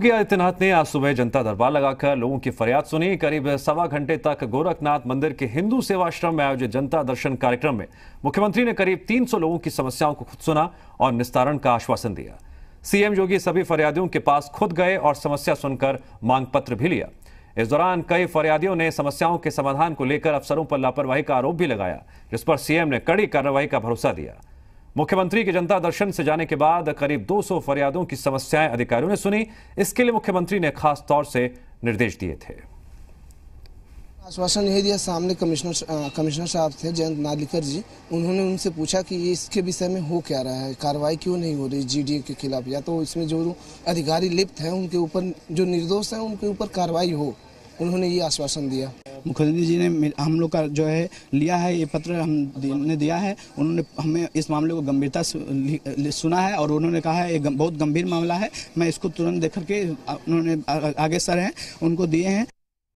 योगी आदित्यनाथ ने आज सुबह जनता दरबार लगाकर लोगों की फरियाद सुनी करीब सवा घंटे तक गोरखनाथ मंदिर के हिंदू सेवाश्रम में आयोजित जनता दर्शन कार्यक्रम में मुख्यमंत्री ने करीब 300 लोगों की समस्याओं को खुद सुना और निस्तारण का आश्वासन दिया सीएम योगी सभी फरियादियों के पास खुद गए और समस्या सुनकर मांग पत्र भी लिया इस दौरान कई फरियादियों ने समस्याओं के समाधान को लेकर अफसरों पर लापरवाही का आरोप भी लगाया जिस पर सीएम ने कड़ी कार्रवाई का भरोसा दिया मुख्यमंत्री के जनता दर्शन से जाने के बाद करीब 200 फरियादों की समस्याएं अधिकारियों ने सुनी इसके लिए मुख्यमंत्री ने खास तौर से निर्देश दिए थे आश्वासन यही दिया सामने कमिश्नर कमिश्नर साहब थे जयंत नालिकर जी उन्होंने उनसे पूछा कि इसके विषय में हो क्या रहा है कार्रवाई क्यों नहीं हो रही जीडीए के खिलाफ या तो इसमें जो अधिकारी लिप्त हैं उनके ऊपर जो निर्दोष हैं उनके ऊपर कार्रवाई हो उन्होंने ये आश्वासन दिया मुखर्जी जी ने हम लोग का जो है लिया है ये पत्र हमने दिया है उन्होंने हमें इस मामले को गंभीरता सुना है और उन्होंने कहा है ये बहुत गंभीर मामला है मैं इसको तुरंत देख करके उन्होंने आगे सर हैं उनको दिए हैं